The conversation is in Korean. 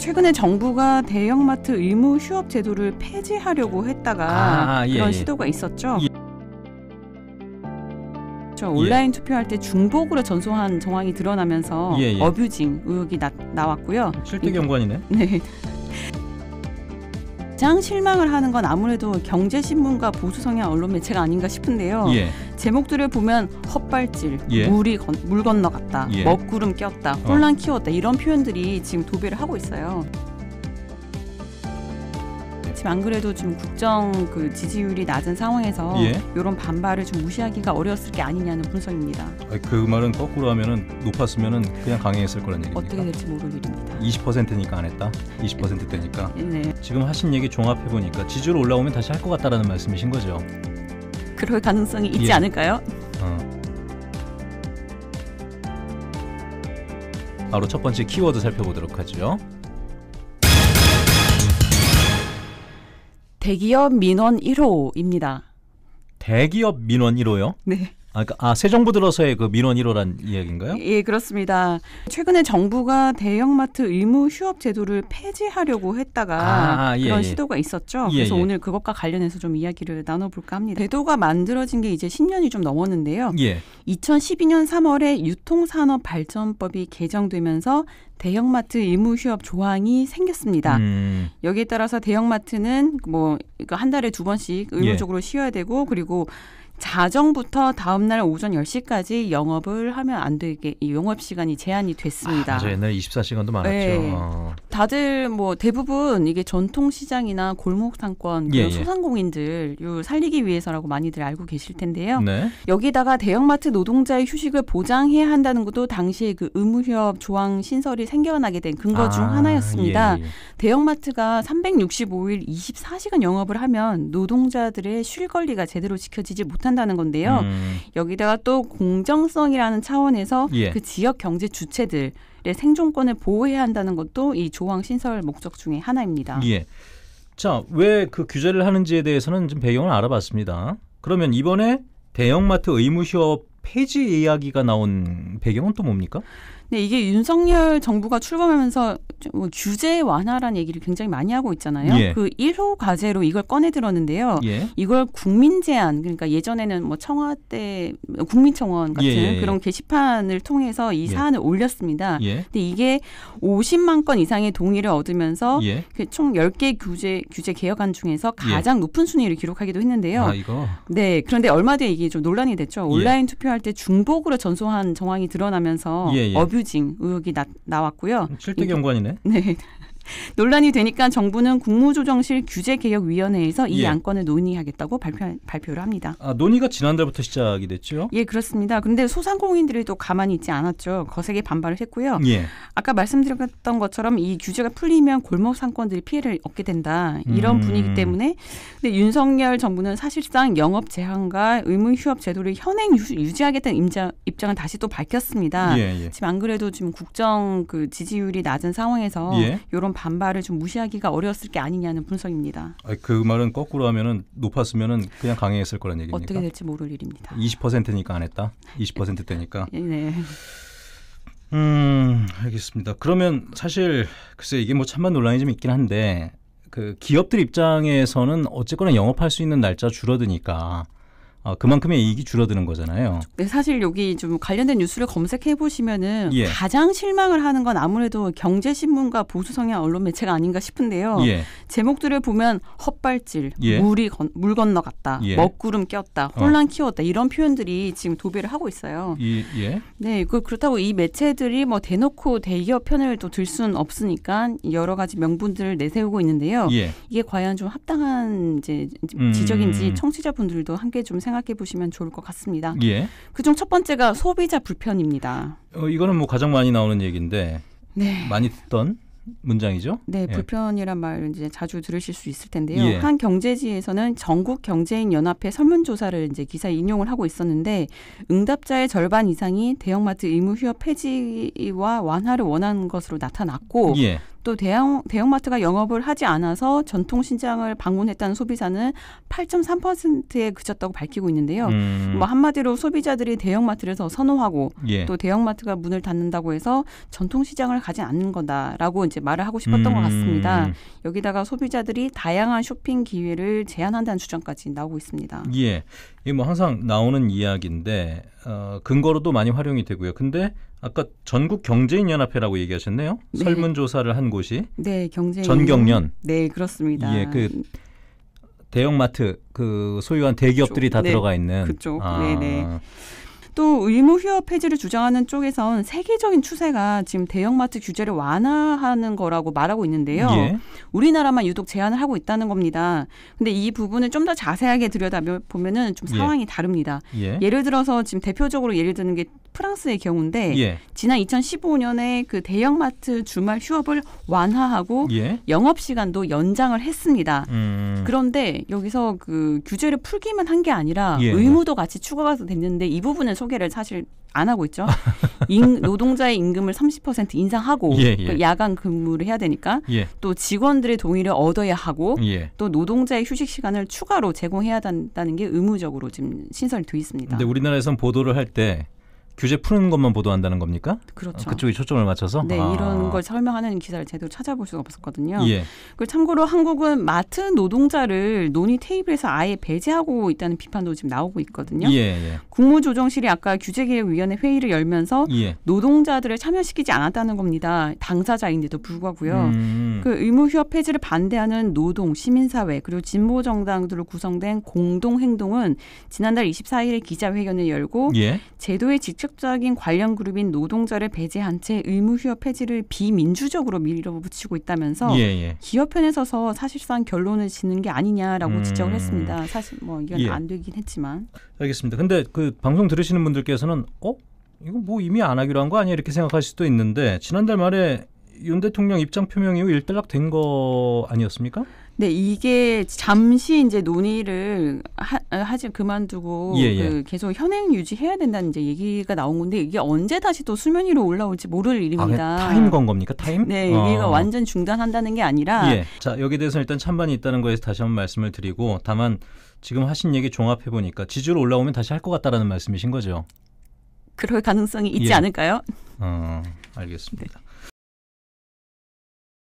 최근에 정부가 대형마트 의무 휴업 제도를 폐지하려고 했다가 아, 예, 그런 예. 시도가 있었죠. 예. 온라인 투표할 때 중복으로 전송한 정황이 드러나면서 예, 예. 어뷰징 의혹이 나, 나왔고요. 실제 경관이네. 네. 장 실망을 하는 건 아무래도 경제신문과 보수 성향 언론 매체가 아닌가 싶은데요. 예. 제목들을 보면 헛발질, 예. 물이 건, 물 건너갔다, 예. 먹구름 꼈다, 혼란 어. 키웠다 이런 표현들이 지금 도배를 하고 있어요. 네. 지금 안 그래도 지금 국정 그 지지율이 낮은 상황에서 예. 이런 반발을 좀 무시하기가 어려웠을 게 아니냐는 분석입니다. 아, 그 말은 거꾸로 하면은 높았으면 그냥 강행했을 거란 얘기입니까? 어떻게 될지 모를 일입니다. 20%니까 안 했다. 2 0되니까 네. 지금 하신 얘기 종합해 보니까 지지율 올라오면 다시 할 것 같다라는 말씀이신 거죠. 그럴 가능성이 있지 예. 않을까요? 어. 바로 첫 번째 키워드 살펴보도록 하죠. 대기업 민원 1호입니다. 대기업 민원 1호요? 네. 아, 그러니까, 아, 새 정부 들어서의 그 민원 1호란 이야기인가요? 예, 그렇습니다. 최근에 정부가 대형마트 의무 휴업 제도를 폐지하려고 했다가 아, 아, 예, 그런 예. 시도가 있었죠. 예, 그래서 예. 오늘 그것과 관련해서 좀 이야기를 나눠볼까 합니다. 제도가 만들어진 게 이제 10년이 좀 넘었는데요. 2012년 예. 3월에 유통산업발전법이 개정되면서 대형마트 의무 휴업 조항이 생겼습니다. 음. 여기에 따라서 대형마트는 뭐한 달에 두 번씩 예. 의무적으로 쉬어야 되고 그리고 자정부터 다음날 오전 10시까지 영업을 하면 안 되게 이 영업 시간이 제한이 됐습니다. 아, 옛날 24시간도 많았죠. 네. 어. 다들 뭐 대부분 이게 전통 시장이나 골목 상권 예, 예. 소상공인들 요 살리기 위해서라고 많이들 알고 계실 텐데요. 네. 여기다가 대형마트 노동자의 휴식을 보장해야 한다는 것도 당시에 그의무협 조항 신설이 생겨나게 된 근거 아, 중 하나였습니다. 예, 예. 대형마트가 365일 24시간 영업을 하면 노동자들의 쉴 권리가 제대로 지켜지지 못한 한다는 건데요. 음. 여기다가 또 공정성이라는 차원에서 예. 그 지역 경제 주체들의 생존권을 보호해야 한다는 것도 이 조항 신설 목적 중의 하나입니다. 예. 자, 왜 그 규제를 하는지에 대해서는 좀 배경을 알아봤습니다. 그러면 이번에 대형마트 의무 휴업 폐지 이야기가 나온 배경은 또 뭡니까? 근데 이게 윤석열 정부가 출범하면서 뭐 규제 완화라는 얘기를 굉장히 많이 하고 있잖아요. 예. 그 1호 과제로 이걸 꺼내 들었는데요. 예. 이걸 국민 제안 그러니까 예전에는 뭐 청와대 국민청원 같은 예, 예, 예 그런 게시판을 통해서 이 예. 사안을 올렸습니다. 근데 이게 50만 건 이상의 동의를 얻으면서 그 총 10개 규제 규제 개혁안 중에서 가장 높은 순위를 기록하기도 했는데요. 아, 이거. 네. 그런데 얼마 뒤에 이게 좀 논란이 됐죠. 온라인 투표할 때 중복으로 전송한 정황이 드러나면서 어뷰 의류징 의혹이 나, 왔고요 실제 음, 경관이네. 네. 논란이 되니까 정부는 국무조정실 규제개혁위원회에서 이 예. 안건을 논의하겠다고 발표, 발표를 합니다. 아, 논의가 지난달부터 시작이 됐죠? 예, 그렇습니다. 그런데 소상공인들이 또 가만히 있지 않았죠. 거세게 반발을 했고요. 예. 아까 말씀드렸던 것처럼 이 규제가 풀리면 골목 상권들이 피해를 얻게 된다. 이런 음. 분위기 때문에 근데 윤석열 정부는 사실상 영업 제한과 의무 휴업 제도를 현행 유지하겠다는 임자, 입장을 다시 또 밝혔습니다. 예, 예, 지금 안 그래도 지금 국정 그 지지율이 낮은 상황에서 이런 예. 반발을 좀 무시하기가 어려웠을 게 아니냐는 분석입니다. 아니, 그 말은 거꾸로 하면은 높았으면은 그냥 강행했을 거란 얘기니까 어떻게 될지 모를 일입니다. 20%니까 안 했다. 20%대니까. 예, 네. 음, 알겠습니다. 그러면 사실 글쎄 이게 뭐 찬반 논란이 좀 있긴 한데 그 기업들 입장에서는 어쨌거나 영업할 수 있는 날짜 줄어드니까 어, 그만큼의 이익이 줄어드는 거잖아요. 네, 사실 여기 좀 관련된 뉴스를 검색해 보시면은 예. 가장 실망을 하는 건 아무래도 경제신문과 보수 성향 언론 매체가 아닌가 싶은데요. 예. 제목들을 보면 헛발질, 예. 물이 건, 물 건너 갔다, 예. 먹구름 꼈다, 어. 혼란 어. 키웠다 이런 표현들이 지금 도배를 하고 있어요. 예. 네, 그, 그렇다고 이 매체들이 뭐 대놓고 대기업 편을 또 들 수는 없으니까 여러 가지 명분들을 내세우고 있는데요. 예. 이게 과연 좀 합당한 이제 음. 지적인지 음. 청취자분들도 함께 좀 생각. 생각해 보시면 좋을 것 같습니다. 예. 그중 첫 번째가 소비자 불편입니다. 어, 이거는 뭐 가장 많이 나오는 얘기인데 네. 많이 듣던 문장이죠. 네, 예. 불편이란 말을 이제 자주 들으실 수 있을 텐데요. 예. 한 경제지에서는 전국 경제인 연합회 설문 조사를 이제 기사에 인용을 하고 있었는데 응답자의 절반 이상이 대형마트 의무 휴업 폐지와 완화를 원하는 것으로 나타났고 예. 또 대형 대형마트가 영업을 하지 않아서 전통 시장을 방문했다는 소비자는 8.3%에 그쳤다고 밝히고 있는데요. 음. 뭐 한마디로 소비자들이 대형마트를더 선호하고 예. 또 대형마트가 문을 닫는다고 해서 전통 시장을 가지 않는 거다라고 이제 말을 하고 싶었던 음. 것 같습니다. 여기다가 소비자들이 다양한 쇼핑 기회를 제한한다는 주장까지 나오고 있습니다. 예. 이게 뭐 항상 나오는 이야기인데 어, 근거로도 많이 활용이 되고요. 근데 아까 전국 경제인 연합회라고 얘기하셨네요. 네. 설문조사를 한 곳이 네 경제 전경련 네 그렇습니다. 예, 그 대형마트 그 소유한 대기업들이 그쪽, 다 네, 들어가 있는 그쪽 아. 네네. 네. 또 의무 휴업 폐지를 주장하는 쪽에선 세계적인 추세가 지금 대형마트 규제를 완화하는 거라고 말하고 있는데요. 예. 우리나라만 유독 제한을 하고 있다는 겁니다. 근데 이 부분을 좀 더 자세하게 들여다보면은 좀 예. 상황이 예. 다릅니다. 예. 를 들어서 지금 대표적으로 예를 드는 게 프랑스의 경우인데 예. 지난 2015년에 그 대형마트 주말 휴업을 완화하고 예. 영업 시간도 연장을 했습니다. 음. 그런데 여기서 그 규제를 풀기만 한 게 아니라 예. 의무도 같이 추가가 됐는데 이 부분은 소개를 사실 안 하고 있죠. 인, 노동자의 임금을 30% 인상하고 예, 예. 야간 근무를 해야 되니까 예. 또 직원들의 동의를 얻어야 하고 또 노동자의 휴식 시간을 추가로 제공해야 한다는 게 의무적으로 지금 신설돼 있습니다. 근데 우리나라에선 보도를 할때 규제 푸는 것만 보도한다는 겁니까? 그렇죠. 어, 그쪽에 초점을 맞춰서. 네, 아. 이런 걸 설명하는 기사를 제대로 찾아볼 수가 없었거든요. 예. 그 참고로 한국은 마트 노동자를 논의 테이블에서 아예 배제하고 있다는 비판도 지금 나오고 있거든요. 예, 예. 국무조정실이 아까 규제개혁위원회 회의를 열면서 예. 노동자들을 참여시키지 않았다는 겁니다. 당사자인데도 불구하고요. 음. 그 의무휴업 폐지를 반대하는 노동, 시민사회 그리고 진보 정당들로 구성된 공동 행동은 지난달 24일에 기자회견을 열고 예. 제도의 직접 상습적인 관련 그룹인 노동자를 배제한 채 의무 휴업 폐지를 비민주적으로 밀어붙이고 있다면서 예, 예. 기업 편에 서서 사실상 결론을 짓는 게 아니냐라고 음. 지적을 했습니다. 사실 뭐 이건 예. 안 되긴 했지만 알겠습니다. 근데 그 방송 들으시는 분들께서는 어 이거 뭐 이미 안 하기로 한 거 아니야 이렇게 생각하실 수도 있는데 지난달 말에 윤 대통령 입장 표명 이후 일단락된 거 아니었습니까? 네, 이게 잠시 이제 논의를 하, 지 그만두고 예, 예. 그 계속 현행 유지해야 된다는 이제 얘기가 나온 건데 이게 언제 다시 또 수면 위로 올라올지 모를 아, 일입니다. 아, 타임 건 겁니까? 타임? 네, 어. 얘가 완전 중단한다는 게 아니라 예. 자, 여기에 대해서 일단 찬반이 있다는 거에서 다시 한번 말씀을 드리고 다만 지금 하신 얘기 종합해 보니까 지지율 올라오면 다시 할 것 같다라는 말씀이신 거죠. 그럴 가능성이 있지 예. 않을까요? 어, 알겠습니다. 네.